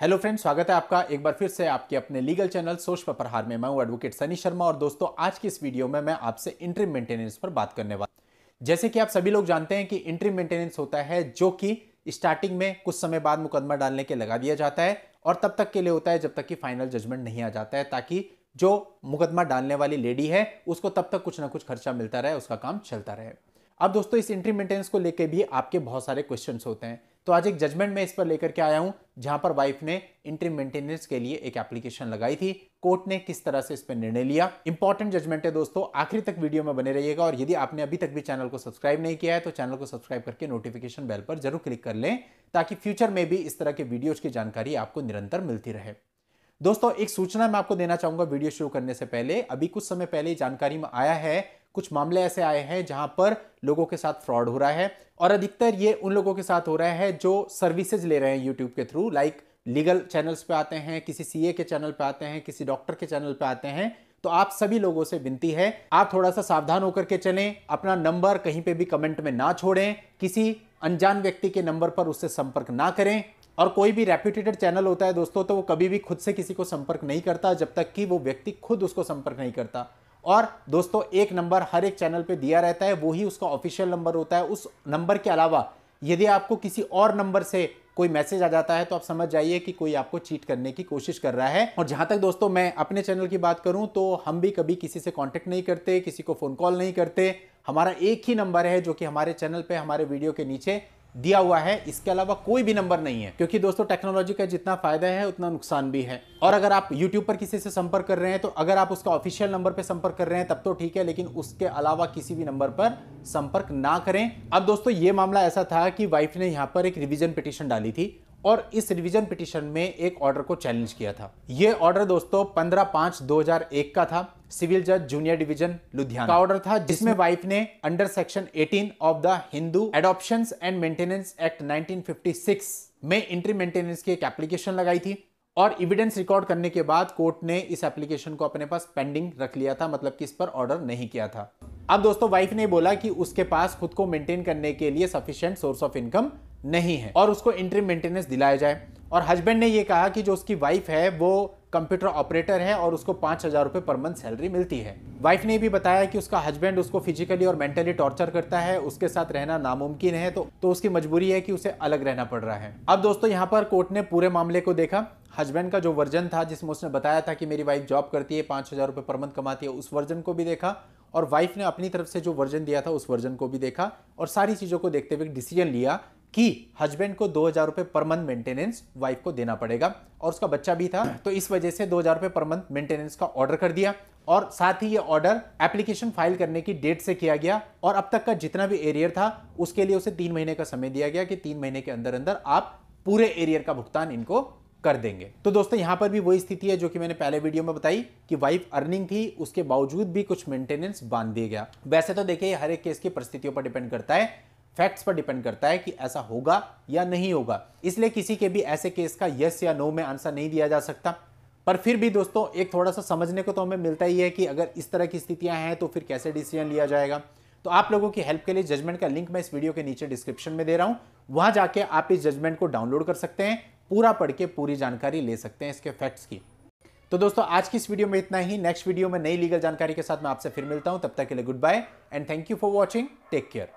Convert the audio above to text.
hello friend स्वागत है आपका एक बार फिर से आपके अपने लीगल चैनल सोच पर प्रहार में मैं हूं एडवोकेट सनी शर्मा और दोस्तों आज की इस वीडियो में मैं आपसे इंट्री मेंटेनेंस पर बात करने वाला जैसे कि आप सभी लोग जानते हैं कि इंट्री मेंटेनेंस होता है जो कि स्टार्टिंग में कुछ समय बाद मुकदमा डालने के लगा दिया जाता है और तब तक के लिए होता है जब तक कि फाइनल जजमेंट नहीं आ जाता है ताकि जो मुकदमा डालने वाली लेडी है उसको तब तक कुछ ना कुछ खर्चा मिलता रहे उसका काम चलता रहे अब दोस्तों इस इंट्री मेंटेनेंस को लेकर भी आपके बहुत सारे क्वेश्चन होते हैं तो आज एक जजमेंट में इस पर लेकर के आया हूं जहां पर वाइफ ने इंट्रीम मेंटेनेंस के लिए एक एप्लीकेशन लगाई थी कोर्ट ने किस तरह से इस पर निर्णय लिया इंपॉर्टेंट जजमेंट है दोस्तों आखिरी तक वीडियो में बने रहिएगा और यदि आपने अभी तक भी चैनल को सब्सक्राइब नहीं किया है तो चैनल को सब्सक्राइब करके नोटिफिकेशन बेल पर जरूर क्लिक कर लें ताकि फ्यूचर में भी इस तरह के वीडियोज की जानकारी आपको निरंतर मिलती रहे दोस्तों एक सूचना मैं आपको देना चाहूंगा वीडियो शुरू करने से पहले अभी कुछ समय पहले जानकारी में आया है कुछ मामले ऐसे आए हैं जहां पर लोगों के साथ फ्रॉड हो रहा है और अधिकतर ये उन लोगों के साथ हो रहा है जो सर्विसेज ले रहे हैं यूट्यूब के थ्रू लाइक लीगल चैनल्स पे आते हैं किसी सीए के चैनल पे आते हैं किसी डॉक्टर के चैनल पे आते हैं तो आप सभी लोगों से विनती है आप थोड़ा सा सावधान होकर के चलें अपना नंबर कहीं पे भी कमेंट में ना छोड़ें किसी अनजान व्यक्ति के नंबर पर उससे संपर्क ना करें और कोई भी रेप्यूटेटेड चैनल होता है दोस्तों तो वो कभी भी खुद से किसी को संपर्क नहीं करता जब तक कि वो व्यक्ति खुद उसको संपर्क नहीं करता और दोस्तों एक नंबर हर एक चैनल पे दिया रहता है वो ही उसका ऑफिशियल नंबर होता है उस नंबर के अलावा यदि आपको किसी और नंबर से कोई मैसेज आ जाता है तो आप समझ जाइए कि कोई आपको चीट करने की कोशिश कर रहा है और जहां तक दोस्तों मैं अपने चैनल की बात करूं तो हम भी कभी किसी से कॉन्टेक्ट नहीं करते किसी को फोन कॉल नहीं करते हमारा एक ही नंबर है जो कि हमारे चैनल पर हमारे वीडियो के नीचे दिया हुआ है इसके अलावा कोई भी नंबर नहीं है क्योंकि दोस्तों टेक्नोलॉजी का जितना फायदा है उतना नुकसान भी है और अगर आप यूट्यूब पर किसी से संपर्क कर रहे हैं तो अगर आप उसका ऑफिशियल नंबर पर संपर्क कर रहे हैं तब तो ठीक है लेकिन उसके अलावा किसी भी नंबर पर संपर्क ना करें अब दोस्तों ये मामला ऐसा था कि वाइफ ने यहाँ पर एक रिविजन पिटिशन डाली थी और इस रिवीजन पिटिशन में एक ऑर्डर को चैलेंज किया था यह ऑर्डर दोस्तों 15 पांच 2001 का था सिविल जज जूनियर डिवीजन लुधियाना का ऑर्डर था जिसमें वाइफ ने under section 18 of the Hindu adoption and maintenance act 1956 में इंट्री मेंटेनेंस की एक एप्लीकेशन लगाई थी और इविडेंस रिकॉर्ड करने के बाद कोर्ट ने इस एप्लीकेशन को अपने पास पेंडिंग रख लिया था मतलब कि इस पर ऑर्डर नहीं किया था अब दोस्तों वाइफ ने बोला कि उसके पास खुद को मेंटेन करने के लिए सफिशिएंट सोर्स ऑफ इनकम नहीं है और उसको इंट्रीम मेंटेनेंस दिलाया जाए और हस्बैंड ने ये कहा कि जो उसकी वाइफ है वो कंप्यूटर ऑपरेटर है और उसको पाँच हज़ार रुपये पर मंथ सैलरी मिलती है वाइफ ने भी बताया कि उसका हस्बैंड उसको फिजिकली और मेंटली टॉर्चर करता है उसके साथ रहना नामुमकिन है तो, तो उसकी मजबूरी है कि उसे अलग रहना पड़ रहा है अब दोस्तों यहाँ पर कोर्ट ने पूरे मामले को देखा हस्बैंड का जो वर्जन था जिसमें उसने बताया था कि मेरी वाइफ जॉब करती है पाँच हज़ार पर मंथ कमाती है उस वर्जन को भी देखा और वाइफ ने अपनी तरफ से जो वर्जन दिया था उस वर्जन को भी देखा और सारी चीज़ों को देखते हुए डिसीजन लिया कि हस्बैंड को दो हज़ार रुपये पर मंथ मेंटेनेंस वाइफ को देना पड़ेगा और उसका बच्चा भी था तो इस वजह से दो हज़ार रुपये पर मंथ मेंटेनेंस का ऑर्डर कर दिया और साथ ही ये ऑर्डर एप्लीकेशन फाइल करने की डेट से किया गया और अब तक का जितना भी एरियर था उसके लिए उसे तीन महीने का समय दिया गया कि तीन महीने के अंदर अंदर आप पूरे एरियर का भुगतान इनको कर देंगे तो दोस्तों यहां पर भी वही स्थिति है जो कि मैंने पहले वीडियो में बताई कि वाइफ अर्निंग थी उसके बावजूद भी कुछ मेंटेनेंस बांध दिया गया वैसे तो देखिए हर एक केस की परिस्थितियों पर डिपेंड करता है फैक्ट्स पर डिपेंड करता है कि ऐसा होगा या नहीं होगा इसलिए किसी के भी ऐसे केस का यस या नो में आंसर नहीं दिया जा सकता पर फिर भी दोस्तों एक थोड़ा सा समझने को तो हमें मिलता ही है कि अगर इस तरह की स्थितियां हैं तो फिर कैसे डिसीजन लिया जाएगा तो आप लोगों की हेल्प के लिए जजमेंट का लिंक मैं इस वीडियो के नीचे डिस्क्रिप्शन में दे रहा हूँ वहाँ जाके आप इस जजमेंट को डाउनलोड कर सकते हैं पूरा पढ़ के पूरी जानकारी ले सकते हैं इसके फैक्ट्स की तो दोस्तों आज की इस वीडियो में इतना ही नेक्स्ट वीडियो में नई लीगल जानकारी के साथ मैं आपसे फिर मिलता हूँ तब तक के लिए goodbye and thank you for watching take care